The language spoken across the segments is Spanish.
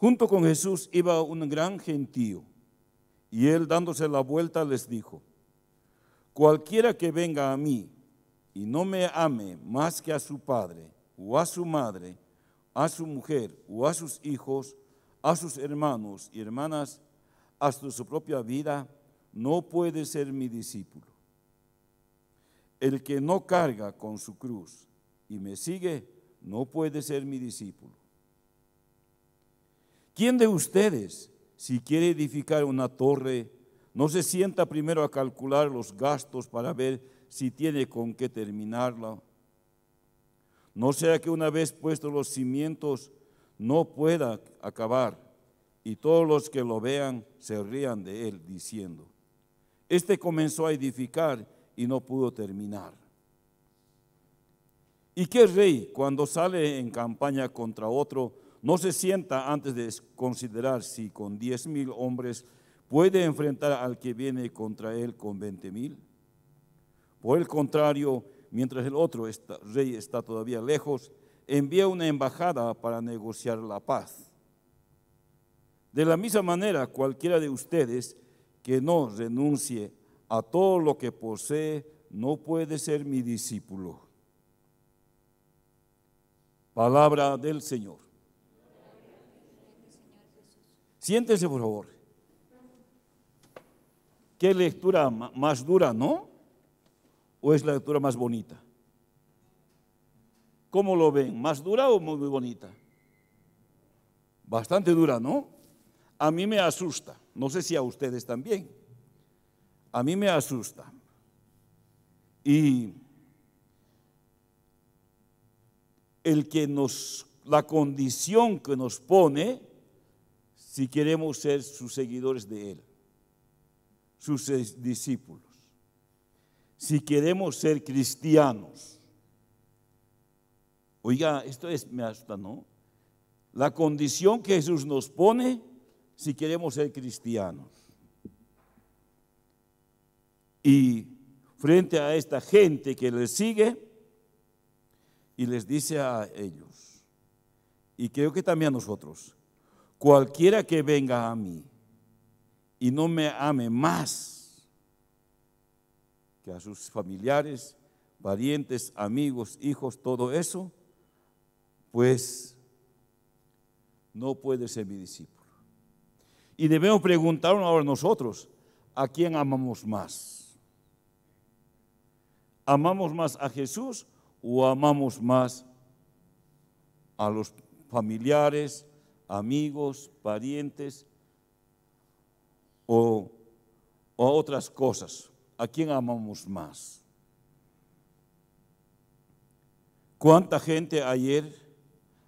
Junto con Jesús iba un gran gentío y él dándose la vuelta les dijo, cualquiera que venga a mí y no me ame más que a su padre o a su madre, a su mujer o a sus hijos, a sus hermanos y hermanas, hasta su propia vida, no puede ser mi discípulo. El que no carga con su cruz y me sigue, no puede ser mi discípulo. ¿Quién de ustedes, si quiere edificar una torre, no se sienta primero a calcular los gastos para ver si tiene con qué terminarla? No sea que una vez puestos los cimientos no pueda acabar y todos los que lo vean se rían de él diciendo, este comenzó a edificar y no pudo terminar. ¿Y qué rey cuando sale en campaña contra otro no se sienta antes de considerar si con diez mil hombres puede enfrentar al que viene contra él con veinte mil. Por el contrario, mientras el otro rey está todavía lejos, envía una embajada para negociar la paz. De la misma manera, cualquiera de ustedes que no renuncie a todo lo que posee no puede ser mi discípulo. Palabra del Señor. Siéntense, por favor. ¿Qué lectura más dura, no? ¿O es la lectura más bonita? ¿Cómo lo ven? ¿Más dura o muy, bonita? Bastante dura, ¿no? A mí me asusta. No sé si a ustedes también. A mí me asusta. Y el que nos, la condición que nos pone si queremos ser sus seguidores de Él, sus discípulos, si queremos ser cristianos. Oiga, esto es, me asusta, ¿no? La condición que Jesús nos pone si queremos ser cristianos. Y frente a esta gente que les sigue y les dice a ellos, y creo que también a nosotros, cualquiera que venga a mí y no me ame más que a sus familiares, parientes, amigos, hijos, todo eso, pues no puede ser mi discípulo. Y debemos preguntarnos ahora nosotros, ¿a quién amamos más? ¿Amamos más a Jesús o amamos más a los familiares, amigos, parientes o, otras cosas. ¿A quién amamos más? ¿Cuánta gente ayer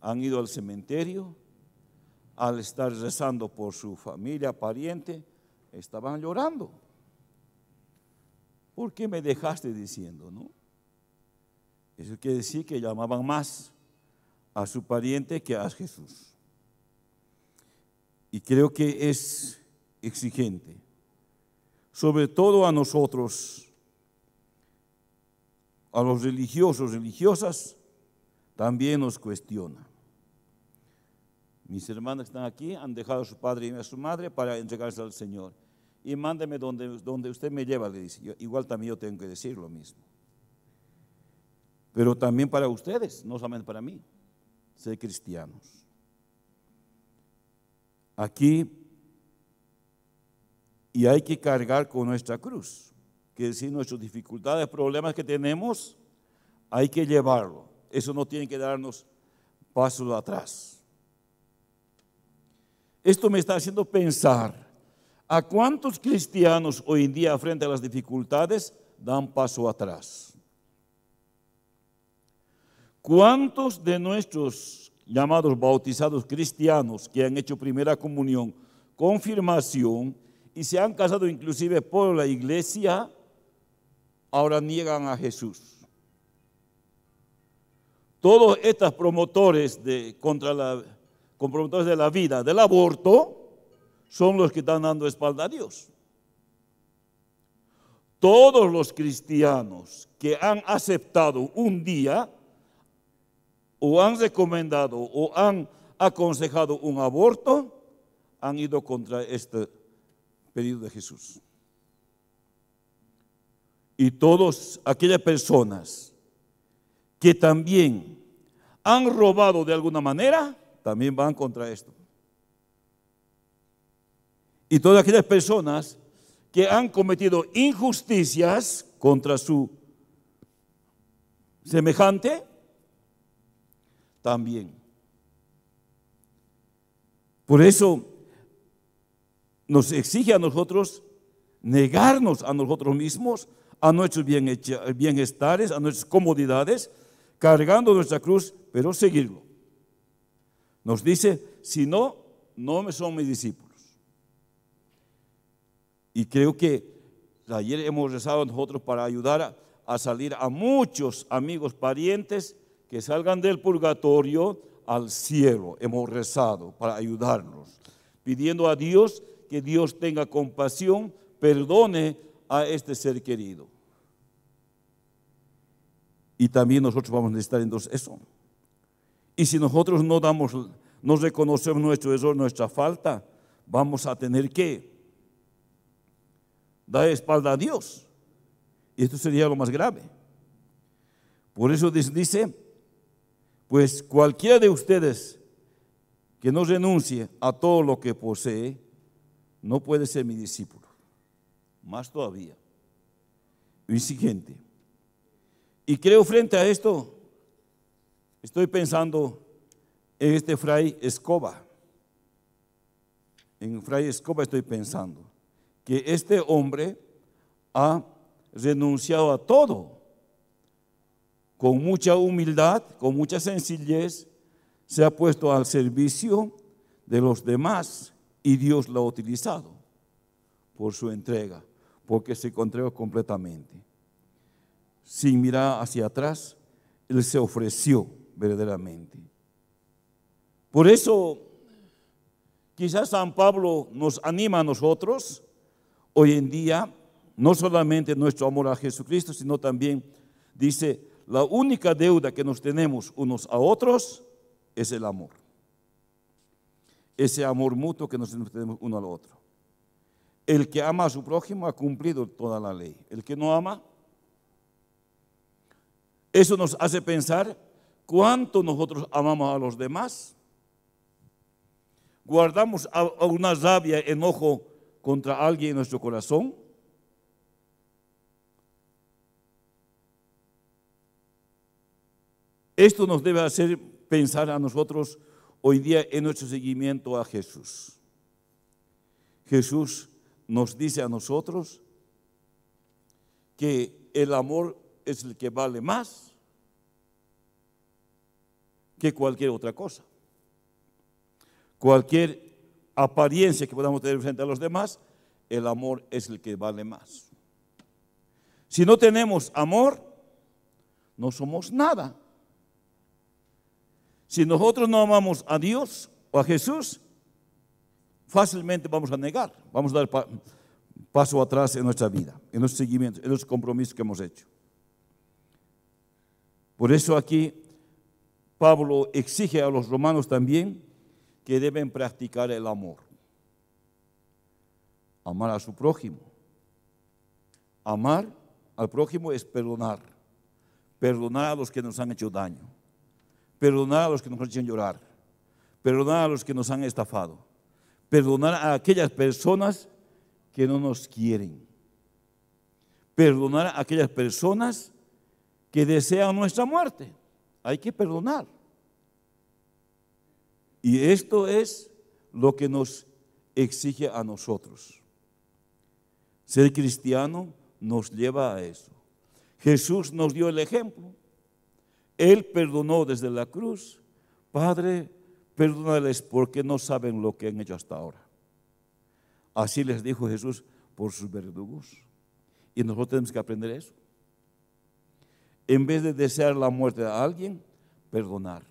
han ido al cementerio al estar rezando por su familia, pariente? Estaban llorando. ¿Por qué me dejaste diciendo, no? Eso quiere decir que llamaban más a su pariente que a Jesús y creo que es exigente, sobre todo a nosotros, a los religiosos, religiosas, también nos cuestiona. Mis hermanas están aquí, han dejado a su padre y a su madre para entregarse al Señor. Y mándeme donde, donde usted me lleva, le dice. igual también yo tengo que decir lo mismo. Pero también para ustedes, no solamente para mí, ser cristianos aquí y hay que cargar con nuestra cruz. Que decir, nuestras dificultades, problemas que tenemos, hay que llevarlo. Eso no tiene que darnos paso atrás. Esto me está haciendo pensar a cuántos cristianos hoy en día frente a las dificultades dan paso atrás. ¿Cuántos de nuestros llamados bautizados cristianos que han hecho primera comunión, confirmación y se han casado inclusive por la iglesia, ahora niegan a Jesús. Todos estos promotores de, contra la, promotores de la vida, del aborto, son los que están dando espalda a Dios. Todos los cristianos que han aceptado un día o han recomendado o han aconsejado un aborto, han ido contra este pedido de Jesús. Y todas aquellas personas que también han robado de alguna manera, también van contra esto. Y todas aquellas personas que han cometido injusticias contra su semejante, también. Por eso nos exige a nosotros negarnos a nosotros mismos, a nuestros bienestares, a nuestras comodidades, cargando nuestra cruz, pero seguirlo. Nos dice, si no, no son mis discípulos. Y creo que ayer hemos rezado nosotros para ayudar a, a salir a muchos amigos, parientes, que salgan del purgatorio al cielo. Hemos rezado para ayudarnos, pidiendo a Dios que Dios tenga compasión, perdone a este ser querido. Y también nosotros vamos a necesitar entonces eso. Y si nosotros no damos, no reconocemos nuestro error, nuestra falta, vamos a tener que dar espalda a Dios. Y esto sería lo más grave. Por eso dice, pues cualquiera de ustedes que no renuncie a todo lo que posee, no puede ser mi discípulo. Más todavía. Y siguiente. Y creo frente a esto, estoy pensando en este fray Escoba. En fray Escoba estoy pensando que este hombre ha renunciado a todo con mucha humildad, con mucha sencillez, se ha puesto al servicio de los demás y Dios lo ha utilizado por su entrega, porque se entregó completamente. Sin mirar hacia atrás, Él se ofreció verdaderamente. Por eso, quizás San Pablo nos anima a nosotros hoy en día, no solamente nuestro amor a Jesucristo, sino también dice, la única deuda que nos tenemos unos a otros es el amor. Ese amor mutuo que nos tenemos uno al otro. El que ama a su prójimo ha cumplido toda la ley. El que no ama, eso nos hace pensar cuánto nosotros amamos a los demás. Guardamos alguna una rabia, enojo contra alguien en nuestro corazón Esto nos debe hacer pensar a nosotros hoy día en nuestro seguimiento a Jesús. Jesús nos dice a nosotros que el amor es el que vale más que cualquier otra cosa. Cualquier apariencia que podamos tener frente a los demás, el amor es el que vale más. Si no tenemos amor, no somos nada. Si nosotros no amamos a Dios o a Jesús, fácilmente vamos a negar, vamos a dar paso atrás en nuestra vida, en los seguimientos, en los compromisos que hemos hecho. Por eso aquí Pablo exige a los romanos también que deben practicar el amor, amar a su prójimo. Amar al prójimo es perdonar, perdonar a los que nos han hecho daño perdonar a los que nos han llorar, perdonar a los que nos han estafado, perdonar a aquellas personas que no nos quieren, perdonar a aquellas personas que desean nuestra muerte. Hay que perdonar. Y esto es lo que nos exige a nosotros. Ser cristiano nos lleva a eso. Jesús nos dio el ejemplo. Él perdonó desde la cruz. Padre, perdónales porque no saben lo que han hecho hasta ahora. Así les dijo Jesús por sus verdugos. Y nosotros tenemos que aprender eso. En vez de desear la muerte de alguien, perdonar.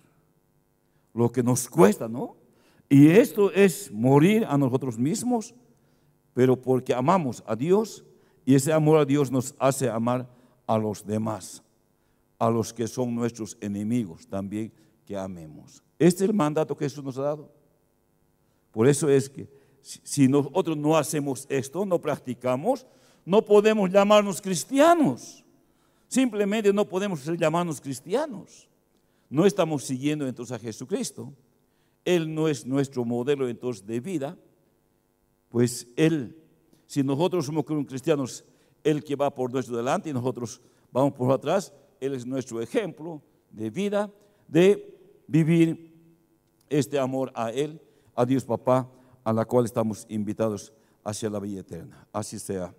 Lo que nos cuesta, ¿no? Y esto es morir a nosotros mismos, pero porque amamos a Dios y ese amor a Dios nos hace amar a los demás a los que son nuestros enemigos también que amemos. Este es el mandato que Jesús nos ha dado. Por eso es que si nosotros no hacemos esto, no practicamos, no podemos llamarnos cristianos. Simplemente no podemos llamarnos cristianos. No estamos siguiendo entonces a Jesucristo. Él no es nuestro modelo entonces de vida. Pues Él, si nosotros somos cristianos, Él que va por nuestro delante y nosotros vamos por atrás, él es nuestro ejemplo de vida, de vivir este amor a Él, a Dios Papá, a la cual estamos invitados hacia la vida eterna. Así sea.